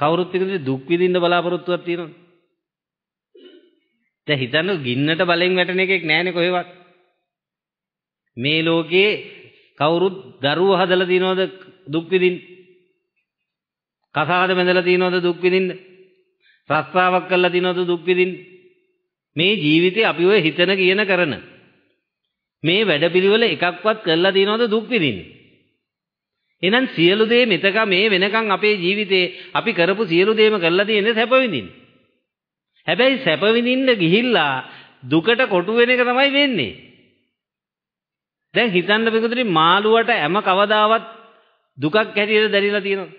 කවුරුත් එක්ක දුක් විඳින්න බලාපොරොත්තුවක් තියෙනවද? දැන් හිතන්න ගින්නට බලෙන් වැටෙන එකෙක් නෑනේ කොහෙවත්. මේ ලෝකේ කවුරුත් දරුවෝ හදලා තියනවද දුක් විඳින්න? කසාද බැඳලා තියනවද දුක් විඳින්න? රස්සාවක් කරලා තියනවද දුක් විඳින්න? මේ ජීවිතේ අපි ඔය හිතන කියන කරන මේ වැඩපිළිවෙල එකක්වත් කරලා තියනවද දුක් විඳින්න? එහෙනම් සියලු දේ මෙතක මේ වෙනකන් අපේ ජීවිතේ අපි කරපු සියලු දේම කරලා තියෙන්නේ සැප විඳින්න. හැබැයි සැප විඳින්න ගිහිල්ලා දුකට කොටු වෙන එක තමයි වෙන්නේ. දැන් හිතන්න පිටුතරි මාළුවට හැම කවදාවත් දුකක් හැටියට දැරිලා තියෙනවද?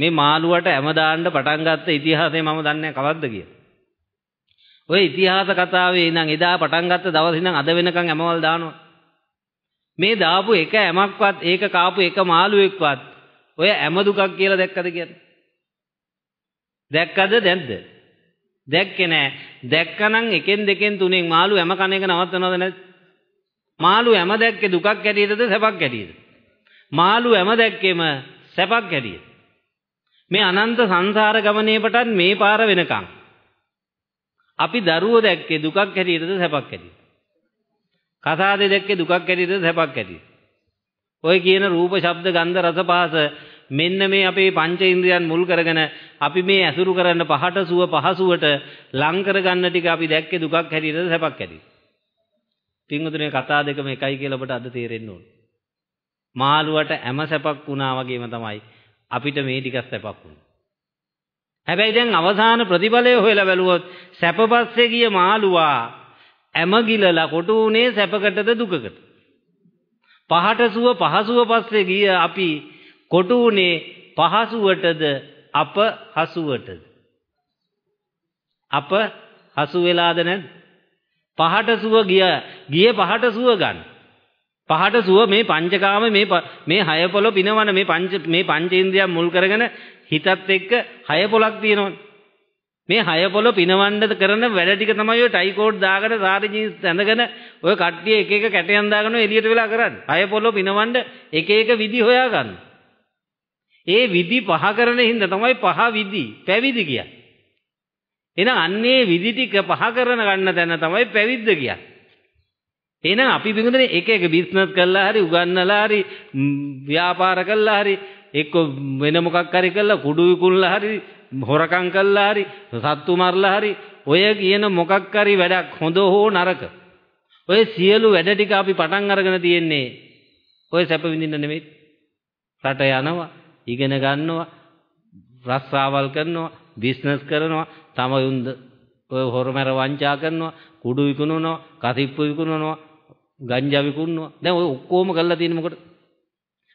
මේ මාළුවට හැම දාන්න පටන් ගත්ත ඉතිහාසය මම දන්නේ කවද්ද කියලා. ඔය ඉතිහාස කතාවේ ඉඳන් එදා පටන් ගත්ත දවස් ඉඳන් අද වෙනකන් හැමවල් දානවා. මේ දාපු එක ඇමක්වත් ඒක කාපු එක මාළුවෙක්වත් ඔය ඇම දුකක් කියලා දැක්කද කියන්නේ? දැක්කද නැද්ද? දැක්කේ නෑ. දැක්කනම් එකෙන් දෙකෙන් තුනෙන් මාළු ඇම කන එක නවත්තනවද නැද්ද? මාළු ඇම දැක්කේ දුකක් ඇටියටද සැපක් ඇටියටද? මාළු ඇම දැක්කේම සැපක් ඇටියටද? මේ අනන්ත සංසාර ගමනේපටත් මේ පාර වෙනකන් අපි දරුවෝ දැක්කේ දුකක් ඇටියටද සැපක් ඇටියටද? කසාදේ දැක්කේ දුකක් ඇටියද සැපක් ඇටියද? ඔය කියන රූප, ශබ්ද, ගන්ධ, රස, පහස මෙන්න මේ අපේ පංච ඉන්ද්‍රියන් මුල් කරගෙන අපි මේ ඇසුරු කරන්න පහට සුව පහසුවට ලං කරගන්න ටික අපි දැක්කේ දුකක් හැටියද සැපක් හැටියද? පින්වතුනේ කතා දෙකම එකයි කියලා ඔබට අද තේරෙන්න ඕන. මාළුවට හැම සැපක් වුණා වගේම තමයි අපිට මේ ටිකක් සැපක් වුණා. හැබැයි දැන් අවසාන ප්‍රතිඵලය හොයලා බැලුවොත් සැපපස්සේ ගිය මාළුවා ඇමගිලලා කොටු උනේ සැපකටද දුකකට. පහටසුව පහසුව පස්සේ ගිය අපි කොටු උනේ පහසුවටද අප හසුවටද. අප හසු වෙලාද නැද්ද? පහටසුව ගිය ගියේ පහටසුව ගන්න. පහටසුව මේ පංචකාම මේ මේ හයපොළ පිනවන මේ පංච මේ පංචේන්ද්‍රියන් මුල් කරගෙන හිතත් එක්ක හයපොළක් තියෙනවනේ. මේ හය පොළ පිනවන්න කරන වැඩ ටික තමයි ඔය ටයි කෝඩ් දාගෙන සාරි ජීන්ස් ඇඳගෙන ඔය කට්ටිය එක එක කැටයන් දාගෙන එළියට වෙලා කරන්නේ. හය පොළ පිනවන්න එක එක විදි හොයාගන්න. ඒ විදි පහ කරන හින්දා තමයි පහ විදි පැවිදි කියන්නේ. එහෙනම් අන්නේ විදි ටික පහ කරන ගන්න තැන තමයි පැවිද්ද කියන්නේ. එහෙනම් අපි බින්දුනේ එක එක බිස්නස් කළා හරි උගන්නලා හරි ව්‍යාපාර කළා හරි එක්ක වෙන මොකක් හරි කළා කුඩු විකුණලා හරි හොරකම් කළා හරි සත්තු මරලා හරි ඔය කියන මොකක් හරි වැඩක් හොඳ හෝ නරක ඔය සියලු වැඩ ටික අපි පටන් අරගෙන තියෙන්නේ ඔය සැප විඳින්න නෙමෙයි රට යනවා ඉගෙන ගන්නවා රස්සාවල් කරනවා බිස්නස් කරනවා තම යුන්ද ඔය හොරමර වංචා කරනවා කුඩු විකුණනවා කතිප්පු විකුණනවා ගංජා විකුණනවා දැන් ඔය ඔක්කොම කරලා තියෙන මොකටද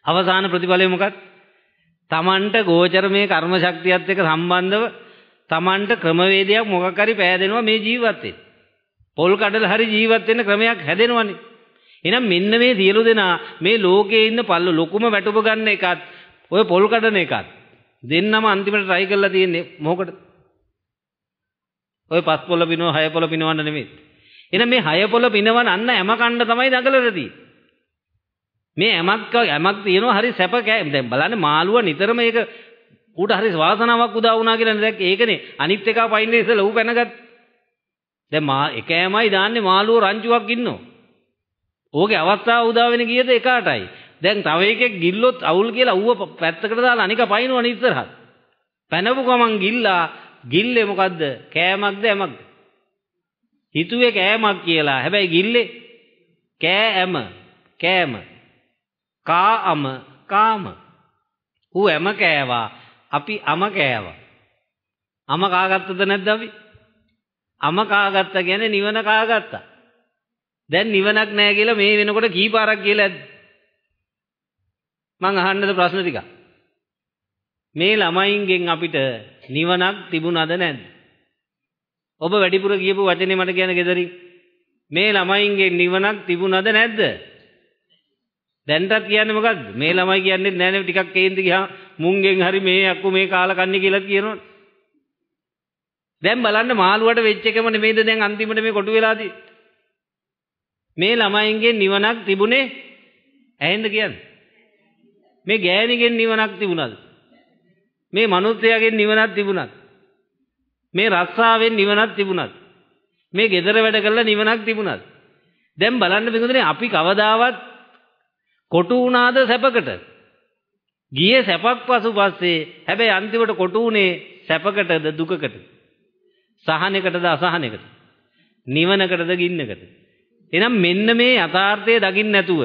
අවසාන ප්‍රතිඵලය මොකක්ද තමන්ට ගෝචර මේ කර්ම ශක්තියත් එක්ක සම්බන්ධව තමන්ට ක්‍රමවේදයක් මොකක් හරි පෑදෙනවා මේ ජීවිතේ. පොල් කඩලා හරි ජීවත් වෙන්න ක්‍රමයක් හැදෙනවනේ. එහෙනම් මෙන්න මේ සියලු දෙනා මේ ලෝකේ ඉන්න පල්ල ලොකුම වැටුප ගන්න එකත් ඔය පොල් කඩන එකත් දෙන්නම අන්තිමට try කරලා තියෙන්නේ මොකටද? ඔය පස් පොල පිනව හය පොල පිනවන්න නෙමෙයි. එහෙනම් මේ හය පොල පිනවන අන්න හැම කණ්ඩ තමයි දඟලලා තියෙන්නේ. මේ ඇමක් ඇමක් තියෙනවා හරි සැප කෑ දැන් බලන්න මාළුව නිතරම ඒක ඌට හරි වාසනාවක් උදා වුණා කියලා දැන් ඒකනේ අනිත් එකා පයින්නේ ඉතල ඌ පැනගත් දැන් මා එක ඇමයි දාන්නේ මාළුව රංචුවක් ඉන්නෝ ඕකේ අවස්ථාව උදා වෙන ගියද එකාටයි දැන් තව එකෙක් ගිල්ලොත් අවුල් කියලා ඌව පැත්තකට දාලා අනික පයින්නවනේ ඉස්සරහට පැනපු ගමන් ගිල්ලා ගිල්ලේ මොකද්ද කෑමක්ද ඇමක්ද හිතුවේ කෑමක් කියලා හැබැයි ගිල්ලේ කෑම කෑම කාම කාම ඌ එම කෑවා අපි අම කෑවා අම කාගත්තද නැද්ද අපි අම කාගත්ත කියන්නේ නිවන කාගත්තා දැන් නිවනක් නැහැ කියලා මේ වෙනකොට කී පාරක් කියලා ඇද්ද මං අහන්නද ප්‍රශ්න ටික මේ ළමයින්ගෙන් අපිට නිවනක් තිබුණද නැද්ද ඔබ වැඩිපුර කියපු වචනේ මට කියන gedari මේ ළමයින්ගෙන් නිවනක් තිබුණද නැද්ද දැන්ටත් කියන්නේ මොකක්ද? මේ ළමයි කියන්නේ නැහැ නේ ටිකක් කේන්ද ගියා මුංගෙන් හරි මේ අක්කු මේ කාලා කන්නේ කියලා කියනවනේ. දැන් බලන්න මාළුවට වෙච්ච එකම නෙමෙයිද දැන් අන්තිමට මේ කොටු වෙලාදී. මේ ළමයින්ගේ නිවනක් තිබුණේ ඇහෙන්ද කියන්නේ? මේ ගෑණිගෙන් නිවනක් තිබුණාද? මේ මනුස්සයාගෙන් නිවනක් තිබුණාද? මේ රස්සාවෙන් නිවනක් තිබුණාද? මේ gedara වැඩ කළා නිවනක් තිබුණාද? දැන් බලන්න බින්දුනේ අපි කවදාවත් කොටු වුණාද සැපකට? ගියේ සැපක් පසු පස්සේ හැබැයි අන්තිමට කොටු උනේ සැපකටද දුකකටද? සහනයකටද අසහනයකටද? නිවනකටද ගින්නකටද? එහෙනම් මෙන්න මේ යථාර්ථය දකින්න නැතුව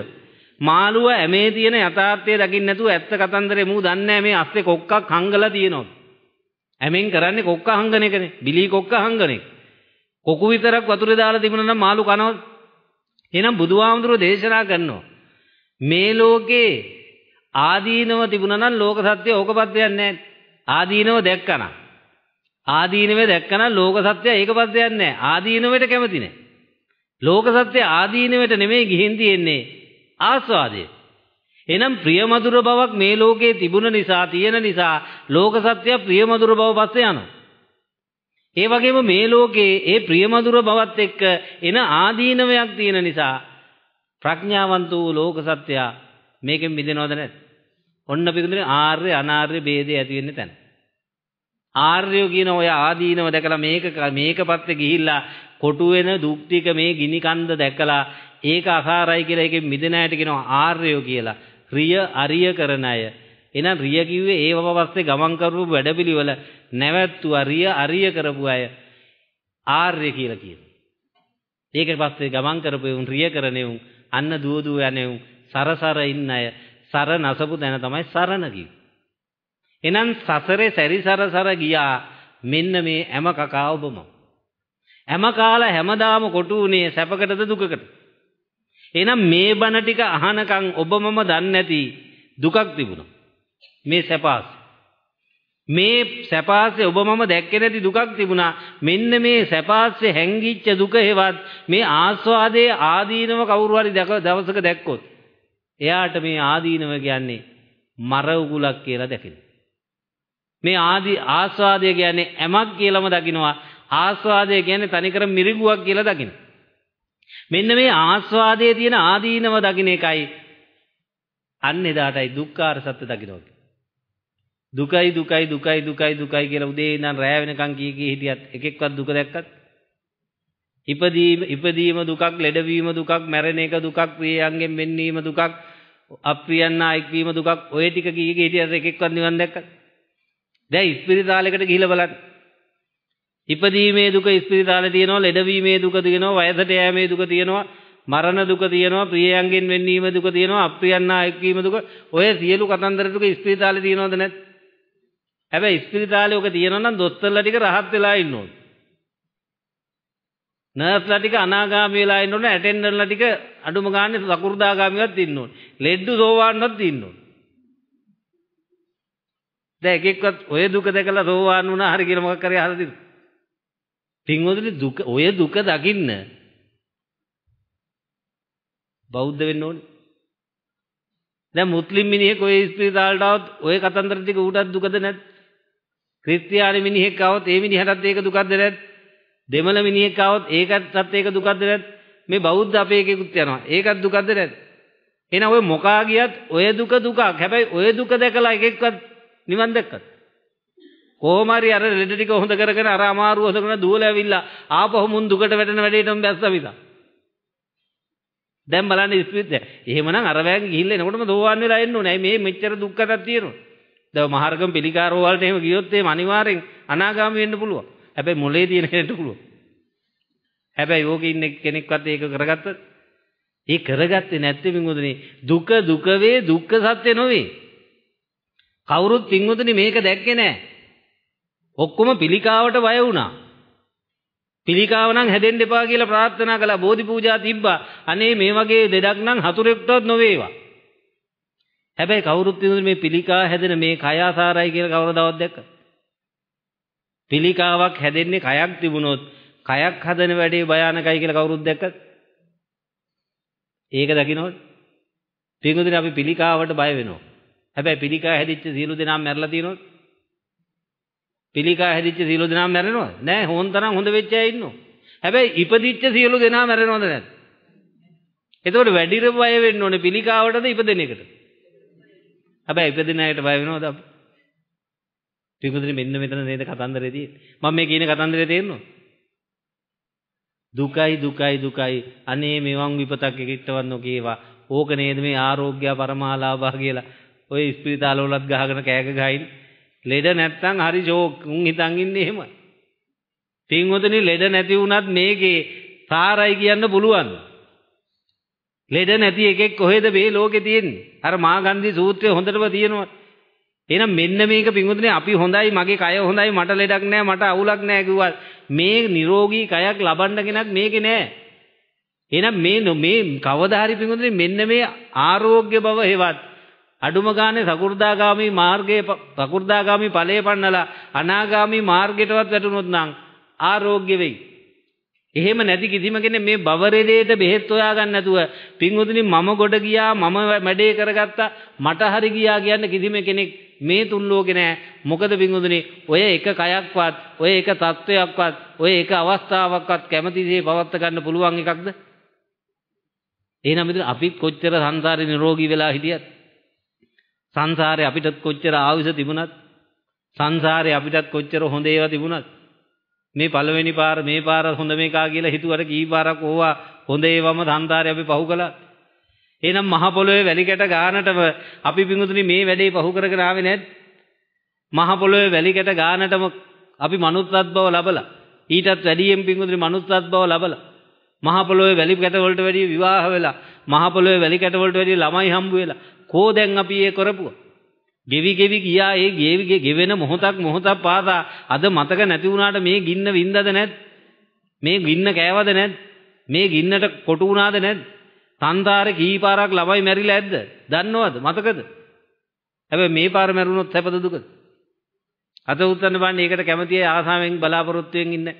මාළුව ඇමේ තියෙන යථාර්ථය දකින්න නැතුව ඇත්ත කතන්දරේ මූ දන්නේ මේ අස්සේ කොක්කක් හංගලා තියෙනවා. ඇමෙන් කරන්නේ කොක්ක හංගන එකනේ. බිලී කොක්ක හංගන එක. කොකු විතරක් වතුරේ දාලා තිබුණා නම් මාළු කනවා. එහෙනම් බුදුහාමුදුරෝ දේශනා කරනවා මේ ලෝකේ ආදීනව තිබුණා නම් ලෝක සත්‍ය ඕකපද්දයක් නැහැ. ආදීනව දැක්කනම් ආදීනවේ දැක්කනම් ලෝක සත්‍ය ඒකපද්දයක් නැහැ. ආදීනවයට කැමති නැහැ. ලෝක සත්‍ය ආදීනවයට නෙමෙයි ගිහින් තියෙන්නේ ආස්වාදය. එනම් ප්‍රියමధుර බවක් මේ ලෝකේ තිබුණ නිසා තියෙන නිසා ලෝක සත්‍ය ප්‍රියමధుර බව පස්සේ යනවා. ඒ වගේම මේ ලෝකේ ඒ ප්‍රියමధుර බවත් එක්ක එන ආදීනවයක් තියෙන නිසා ප්‍රඥාවන්ත වූ ලෝක සත්‍යය මේකෙන් මිදෙනවද නැද්ද? ඔන්න පිටුනේ ආර්ය අනාර්ය ભેදේ ඇති වෙන්නේ තැන. ආර්යෝ කියන ඔය ආදීනව දැකලා මේක මේක පැත්තේ ගිහිල්ලා කොටු වෙන දුක් ටික මේ ගිනි කන්ද දැකලා ඒක අසාරයි කියලා ඒකෙන් මිදෙන අයට කියනවා ආර්යෝ කියලා. රිය අරිය කරන අය. එහෙනම් රිය කිව්වේ ඒව පස්සේ ගමන් කරපු වැඩපිළිවෙල නැවැත්තුවා රිය අරිය කරපු අය ආර්ය කියලා කියනවා. ඒකට පස්සේ ගමන් කරපු උන් රිය කරන උන් අන්න දුව දුව යන්නේ සරසර ඉන්න අය සර නසපු තැන තමයි සරණ කිව්වේ. එහෙනම් සසරේ සැරිසරසර ගියා මෙන්න මේ හැම කකා ඔබම. හැම කාලා හැමදාම කොටු උනේ සැපකටද දුකකට. එහෙනම් මේ බණ ටික අහනකන් ඔබමම දන්නේ නැති දුකක් තිබුණා. මේ සැපාසෙ මේ සැපාස්සේ ඔබ මම දැක්කේ නැති දුකක් තිබුණා මෙන්න මේ සැපාස්සේ හැංගිච්ච දුක හේවත් මේ ආස්වාදයේ ආදීනව කවුරු හරි දවසක දැක්කොත් එයාට මේ ආදීනව කියන්නේ මර උගුලක් කියලා දැකෙන මේ ආදී ආස්වාදය කියන්නේ ඇමක් කියලාම දකිනවා ආස්වාදය කියන්නේ තනිකර මිරිගුවක් කියලා දකින මෙන්න මේ ආස්වාදයේ තියෙන ආදීනව දකින එකයි අන්න එදාටයි දුක්ඛාර සත්‍ය දකින්න දුකයි දුකයි දුකයි දුකයි දුකයි කියලා උදේ ඉඳන් රැය වෙනකන් කී කී හිටියත් එකෙක්වත් දුක දැක්කත් ඉපදීම ඉපදීම දුකක් ලෙඩවීම දුකක් මැරෙන එක දුකක් ප්‍රියයන්ගෙන් වෙන්නීම දුකක් අප්‍රියයන් නායක වීම දුකක් ඔය ටික කී කී හිටියත් එකෙක්වත් නිවන් දැක්කත් දැන් ස්පිරිතාලයකට ගිහිල්ලා බලන්න ඉපදීමේ දුක ස්පිරිතාලේ තියෙනවා ලෙඩවීමේ දුක තියෙනවා වයසට යෑමේ දුක තියෙනවා මරණ දුක තියෙනවා ප්‍රියයන්ගෙන් වෙන්නීම දුක තියෙනවා අප්‍රියයන් නායක වීම දුක ඔය සියලු කතන්දර දුක ස්පිරිතාලේ තියෙනවද නැත්නම් හැබැයි ඉස්පිරිතාලේ ඔක තියෙනවා නම් දොස්තරලා ටික rahat වෙලා ඉන්න ඕනේ. නර්ස්ලා ටික අනාගාමී වෙලා ඉන්න ඕනේ, ඇටෙන්ඩර්ලා ටික අඩුම ගානේ සකු르දාගාමීවත් ඉන්න ඕනේ. ලෙඩ්ඩු සෝවාන්නවත් ඉන්න ඕනේ. දැන් එකෙක්වත් ඔය දුක දැකලා සෝවාන් වුණා හරි කියලා මොකක් කරේ අහලා තියෙනවද? පින්වතුනි දුක ඔය දුක දකින්න බෞද්ධ වෙන්න ඕනේ. දැන් මුස්ලිම් මිනිහෙක් ඔය ඉස්පිරිතාලට આવත් ඔය කතන්දර ටික ඌටත් දුකද නැත්ද? ක්‍රිස්තියානි මිනිහෙක් આવොත් ඒ මිනිහටත් ඒක දුකක්ද නැද්ද? දෙමළ මිනිහෙක් આવොත් ඒකටත් ඒක දුකක්ද නැද්ද? මේ බෞද්ධ අපේ එකෙකුත් යනවා. ඒකත් දුකක්ද නැද්ද? එහෙනම් ඔය මොකා ගියත් ඔය දුක දුකක්. හැබැයි ඔය දුක දැකලා එකෙක්වත් නිවන් දැක්කද? කොහොම හරි අර ලෙඩ ටික හොඳ කරගෙන අර අමාරුව හොඳ කරගෙන දුවලා ඇවිල්ලා ආපහු මුන් දුකට වැටෙන වැඩේටම බැස්සා විතර. දැන් බලන්න ස්පීඩ් එක. එහෙමනම් අර වෑන් ගිහිල්ලා එනකොටම දෝවාන් වෙලා එන්න ඕනේ. මේ මෙච්චර දුක්කටක් තියෙනවා. දව මහරගම් පිළිකාරෝ වලට එහෙම ගියොත් එහෙම අනිවාර්යෙන් අනාගාමී වෙන්න පුළුවන්. හැබැයි මොලේ තියෙන කෙනෙක්ට පුළුවන්. හැබැයි ඕකේ ඉන්න කෙනෙක්වත් ඒක කරගත්තද? ඒ කරගත්තේ නැත්තේ වින්දුනේ දුක දුක වේ දුක්ඛ සත්‍ය නොවේ. කවුරුත් වින්දුනේ මේක දැක්කේ නැහැ. ඔක්කොම පිළිකාවට බය වුණා. පිළිකාව නම් හැදෙන්න එපා කියලා ප්‍රාර්ථනා කළා බෝධි පූජා තිබ්බා. අනේ මේ වගේ දෙයක් නම් හතුරෙක්ටවත් නොවේවා. හැබැයි කවුරුත් ඉඳන් මේ පිළිකා හැදෙන මේ කය ආසාරයි කියලා කවදාවත් දැක්කද? පිළිකාවක් හැදෙන්නේ කයක් තිබුණොත් කයක් හදන වැඩේ භයානකයි කියලා කවුරුත් දැක්කද? ඒක දකින්නොත් පින්වදින අපි පිළිකාවට බය වෙනවා. හැබැයි පිළිකා හැදිච්ච සියලු දෙනාම මැරලා තියෙනොත් පිළිකා හැදිච්ච සියලු දෙනා මැරෙනවද? නෑ හොන්තරම් හොඳ වෙච්ච අය ඉන්නවා. හැබැයි ඉපදිච්ච සියලු දෙනා මැරෙනවද නැද්ද? එතකොට වැඩිර බය වෙන්න ඕනේ පිළිකාවටද ඉපදෙන එකටද? හැබැයි ඉපදෙන අයට බය වෙනවද අපි? පිපුදුනේ මෙන්න මෙතන නේද කතන්දරේ තියෙන්නේ. මම මේ කියන කතන්දරේ තේරෙනවද? දුකයි දුකයි දුකයි අනේ මෙවන් විපතක් එකෙක්ටවත් නොකේවා. ඕක නේද මේ ආෝග්‍ය පරමාලාභා කියලා. ඔය ස්පිරිතාල වලත් ගහගෙන කෑක ගහින් ලෙඩ නැත්තම් හරි ෂෝක් උන් හිතන් ඉන්නේ එහෙම. පින්වතුනි ලෙඩ නැති වුණත් මේකේ සාරයි කියන්න පුළුවන්. ලෙඩ නැති එකෙක් කොහෙද මේ ලෝකේ තියෙන්නේ? අර මාගන්ධි සූත්‍රය හොඳටම තියෙනවා. එහෙනම් මෙන්න මේක පිඟුතුනේ අපි හොඳයි මගේ කය හොඳයි මට ලෙඩක් නැහැ මට අවුලක් නැහැ කිව්වා. මේ නිරෝගී කයක් ලබන්න කෙනක් මේකේ නැහැ. එහෙනම් මේ මේ කවදා හරි පිඟුතුනේ මෙන්න මේ ආරෝග්‍ය බව හේවත් අඩුම ගානේ සකු르දාගාමි මාර්ගයේ සකු르දාගාමි ඵලයේ පන්නලා අනාගාමි මාර්ගයටවත් වැටුනොත් නම් ආරෝග්‍ය වෙයි. එහෙම නැති කිසිම කෙනෙක් මේ බවරෙදේට බෙහෙත් හොයාගන්න නැතුව පින්වුතුනි මම ගොඩ ගියා මම වැඩේ කරගත්තා මට හරි ගියා කියන්න කිසිම කෙනෙක් මේ තුන් ලෝකේ නෑ මොකද පින්වුතුනි ඔය එක කයක්වත් ඔය එක தত্ত্বයක්වත් ඔය එක අවස්ථාවක්වත් කැමැතිසේ පවත්ත ගන්න පුළුවන් එකක්ද එහෙනම් මිතර අපි කොච්චර සංසාරේ නිරෝගී වෙලා හිටියත් සංසාරේ අපිටත් කොච්චර ආයුෂ තිබුණත් සංසාරේ අපිටත් කොච්චර හොඳ ඒවා තිබුණත් මේ පළවෙනි පාර මේ පාර හොඳ මේකා කියලා හිතුවට කී පාරක් ඕවා හොඳ ඒවම සංසාරේ අපි පහු කළා. එහෙනම් මහ පොළොවේ වැලි කැට ගානටම අපි පිඟුතුනි මේ වැඩේ පහු කරගෙන ආවේ නැත්. මහ පොළොවේ වැලි කැට ගානටම අපි මනුස්සත් බව ලබලා ඊටත් වැඩියෙන් පිඟුතුනි මනුස්සත් බව ලබලා මහ පොළොවේ වැලි කැට වලට වැඩිය විවාහ වෙලා මහ පොළොවේ වැලි කැට වලට වැඩිය ළමයි හම්බ වෙලා කෝ දැන් අපි ඒ කරපුවා ගෙවි ගෙවි ගියා ඒ ගෙවි ගෙවෙන මොහොතක් මොහොතක් පාසා අද මතක නැති වුණාට මේ ගින්න වින්දද නැත් මේ ගින්න කෑවද නැත් මේ ගින්නට කොටු වුණාද නැත් තන්තරේ කීපාරක් ළමයි මැරිලා ඇද්ද දන්නවද මතකද හැබැයි මේ පාර මැරුණොත් හැපද දුකද අත උත්තර බලන්න ඒකට කැමතියි ආසාවෙන් බලාපොරොත්තුෙන් ඉන්නේ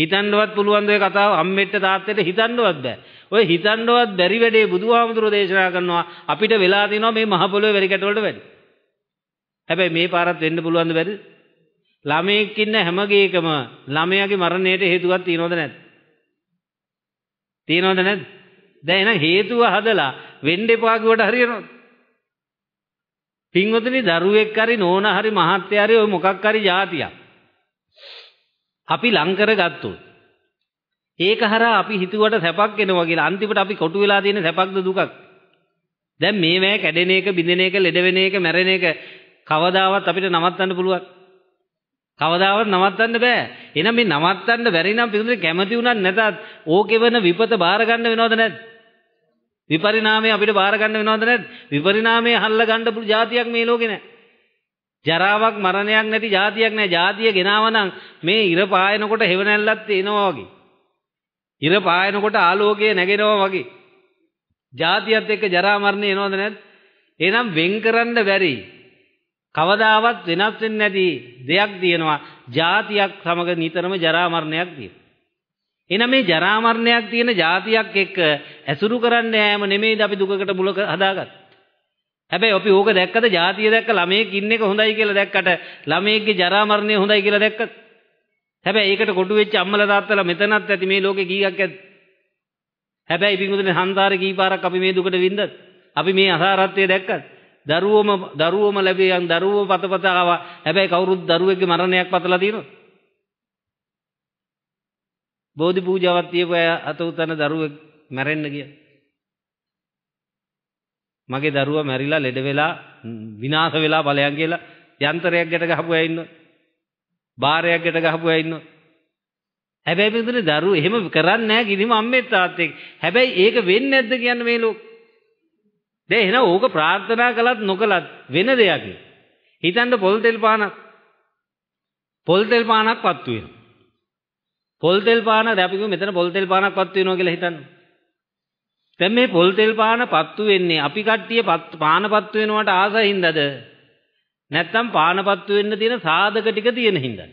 හිතන්නවත් පුළුවන් ඔය කතාව අම්මෙට තාත්තෙට හිතන්නවත් බෑ. ඔය හිතන්නවත් බැරි වැඩේ බුදුහාමුදුරෝ දේශනා කරනවා අපිට වෙලා තිනවා මේ මහ පොළොවේ වැලි කැට වලට වැඩි. හැබැයි මේ පාරත් වෙන්න පුළුවන් බැරිද? ළමයෙක් ඉන්න හැම ගේකම ළමයාගේ මරණයට හේතුවක් තියනවද නැද්ද? තියනවද නැද්ද? දැන් එහෙනම් හේතුව හදලා වෙන්න එපා කිව්වට හරියනවද? පින්වතුනි දරුවෙක් හරි නෝනා හරි මහත්තයා හරි ඔය මොකක් හරි જાතියක් අපි ලං කරගත්තොත් ඒක හරහා අපි හිතුවට සැපක් එනවා කියලා අන්තිමට අපි කොටු වෙලා තියෙන සැපක්ද දුකක් දැන් මේවැ කැඩෙන එක බිඳෙන එක ලෙඩ වෙන එක මැරෙන එක කවදාවත් අපිට නවත්තන්න පුළුවන් කවදාවත් නවත්තන්න බෑ එහෙනම් මේ නවත්තන්න බැරි නම් පිටුනේ කැමති උනත් නැතත් ඕකේ වෙන විපත බාර ගන්න වෙනවද නැද්ද විපරිණාමය අපිට බාර ගන්න වෙනවද නැද්ද විපරිණාමය හල්ල ගන්න පුළුවන් જાතියක් මේ ලෝකේ නැහැ ජරාවක් මරණයක් නැති જાතියක් නැහැ. જાතිය ගෙනාවනම් මේ ඉර පායනකොට හෙව නැල්ලත් එනවා වගේ. ඉර පායනකොට ආලෝකය නැගෙනවා වගේ. જાතියත් එක්ක ජරා මරණය එනවද නැද්ද? එහෙනම් වෙන් කරන්න බැරි. කවදාවත් වෙනස් වෙන්නේ නැති දෙයක් තියෙනවා. જાතියක් සමග නිතරම ජරා මරණයක් තියෙනවා. එහෙනම් මේ ජරා මරණයක් තියෙන જાතියක් එක්ක ඇසුරු කරන්න යෑම නෙමෙයිද අපි දුකකට මුල හදාගත්තේ. හැබැයි අපි ඕක දැක්කද ජාතිය දැක්ක ළමයෙක් ඉන්න එක හොඳයි කියලා දැක්කට ළමයෙක්ගේ ජරා මරණය හොඳයි කියලා දැක්කද හැබැයි ඒකට කොටු වෙච්ච අම්මලා තාත්තලා මෙතනත් ඇති මේ ලෝකේ කීයක් ඇද්ද හැබැයි පිටුදුනේ හන්දාරේ කීපාරක් අපි මේ දුකට වින්දද අපි මේ අසාරත්වය දැක්කද දරුවම දරුවම ලැබියන් දරුවම පතපත ආවා හැබැයි කවුරුත් දරුවෙක්ගේ මරණයක් පතලා තියෙනවද බෝධි පූජාවක් තියපුවා අත උතන දරුවෙක් මැරෙන්න කියලා මගේ දරුවා මැරිලා ලෙඩ වෙලා විනාශ වෙලා ඵලයන් කියලා යන්ත්‍රයක් ගැට ගහපු අය ඉන්නවා. බාරයක් ගැට ගහපු අය ඉන්නවා. හැබැයි මෙතන දරුවෝ එහෙම කරන්නේ නැහැ කිසිම අම්මෙත් තාත්තෙක්. හැබැයි ඒක වෙන්නේ නැද්ද කියන්නේ මේ ලෝක. දැන් එහෙනම් ඕක ප්‍රාර්ථනා කළත් නොකළත් වෙන දෙයක්. හිතන්න පොල් තෙල් පානක් පොල් තෙල් පානක් පත්තු වෙනවා. පොල් තෙල් පාන දැන් අපි මෙතන පොල් තෙල් පානක් පත්තු වෙනවා කියලා හිතන්න. දැන් මේ පොල් තෙල් පාන පත්තු වෙන්නේ අපි කට්ටිය පාන පත්තු වෙනවට ආසයි හින්දාද? නැත්තම් පාන පත්තු වෙන්න තියෙන සාධක ටික තියෙන හින්දා.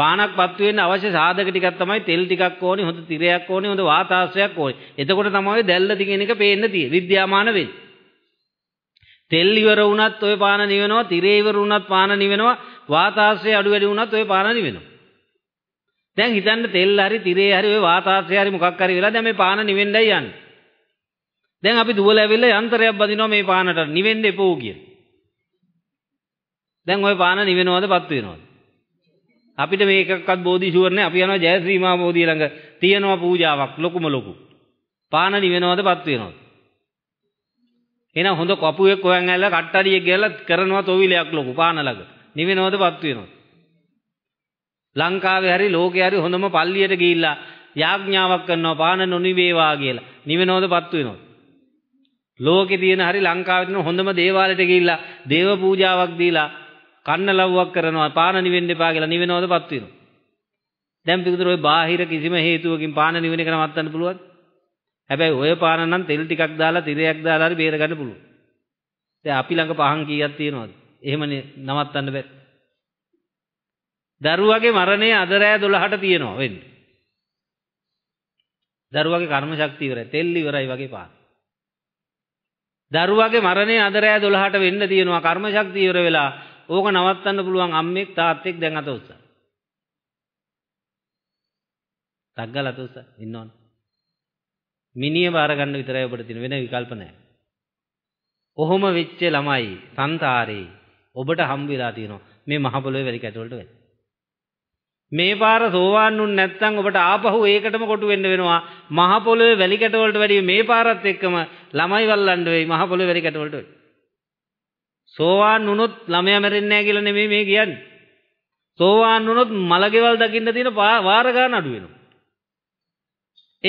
පානක් පත්තු වෙන්න අවශ්‍ය සාධක ටිකක් තමයි තෙල් ටිකක් ඕනේ, හොඳ තිරයක් ඕනේ, හොඳ වාතාශ්‍රයක් ඕනේ. එතකොට තමයි දැල්ල දිගෙන එක පේන්න තියෙන්නේ. විද්‍යාමාන වෙන්නේ. තෙල් ඉවර වුණත් ওই පාන නිවෙනවා, තිරේ ඉවර වුණත් පාන නිවෙනවා, වාතාශ්‍රය අඩු වැඩි වුණත් ওই පාන නිවෙනවා. දැන් හිතන්න තෙල් හරි තිරේ හරි ඔය වාතාශ්‍රය හරි මොකක් හරි වෙලා දැන් මේ පාන නිවෙන්නයි යන්නේ. දැන් අපි දුවලා ඇවිල්ලා යන්ත්‍රයක් බඳිනවා මේ පානට නිවෙන්න එපෝ කියන. දැන් ওই පාන නිවෙනවදපත් වෙනවද? අපිට මේකක්වත් බෝධි ෂුවර් නැහැ. අපි යනවා ජයශ්‍රී මහා බෝධිය ළඟ තියනවා පූජාවක් ලොකුම ලොකු. පාන නිවෙනවදපත් වෙනවද? එහෙනම් හොඳ කපුවෙක් හොයන් ඇල්ල කට්ටඩියෙක් ගෙයලා කරනවා තොවිලයක් ලොකු පාන ළඟ. නිවෙනවදපත් වෙනවද? ලංකාවේ හරි ලෝකේ හරි හොඳම පල්ලියට ගිහිල්ලා යාඥාවක් කරනවා පාන නොනිවේවා කියලා. නිවෙනවදපත් වෙනවද? ලෝකේ තියෙන හරි ලංකාවේ තියෙන හොඳම දේවාලයට ගිහිල්ලා දේව පූජාවක් දීලා කන්න ලව්වක් කරනවා පාන නිවෙන්න එපා කියලා නිවෙනවදපත් වෙනවද? දැන් පිටුතර ওই බාහිර කිසිම හේතුවකින් පාන නිවෙන එක නවත්තන්න පුළුවන්ද? හැබැයි ඔය පාන නම් තෙල් ටිකක් දාලා තිරයක් දාලා හරි බේර ගන්න පුළුවන්. දැන් අපි ළඟ පහන් කීයක් තියෙනවද? එහෙමනේ නවත්තන්න බැහැ. දරුවාගේ මරණය අද රෑ 12ට තියෙනවා වෙන්නේ. දරුවාගේ කර්ම ශක්තිය ඉවරයි, තෙල් ඉවරයි වගේ පාන. දරුවාගේ මරණය අද රෑ 12ට වෙන්න තියෙනවා කර්ම ශක්තිය ඉවර වෙලා ඕක නවත්තන්න පුළුවන් අම්මෙක් තාත්තෙක් දැන් අත උස්සන. තග්ගල අත උස්සන ඉන්නවනේ. මිනිය බාර ගන්න විතරයි ඔබට තියෙන වෙන විකල්ප නැහැ. ඔහොම වෙච්ච ළමයි සංසාරේ ඔබට හම් වෙලා තියෙනවා මේ මහ පොළොවේ වැලි කැට වලට වැඩි. මේ පාර සෝවාන් වුන් නැත්නම් ඔබට ආපහු ඒකටම කොටු වෙන්න වෙනවා මහ පොළොවේ වැලි කැට වලට වැඩිය මේ පාරත් එක්කම ළමයි වල්ලන්න වෙයි මහ පොළොවේ වැලි කැට වලට සෝවාන් වුණොත් ළමයා මැරෙන්නේ නැහැ කියලා නෙමෙයි මේ කියන්නේ සෝවාන් වුණොත් මලකෙවල් දකින්න තියෙන වාර ගන්න අඩු වෙනවා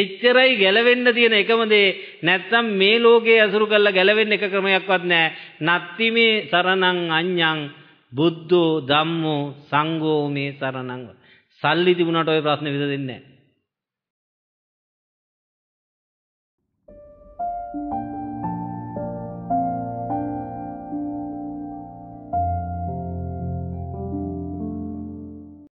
එච්චරයි ගැලවෙන්න තියෙන එකම දේ නැත්තම් මේ ලෝකේ අසුරු කරලා ගැලවෙන්න එක ක්‍රමයක්වත් නැහැ. නත්ති මේ සරණං අඤ්ඤං බුද්ධෝ ධම්මෝ සංඝෝ මේ සරණං සල්ලි තිබුණාට ওই ප්‍රශ්නේ විසඳෙන්නේ නැහැ.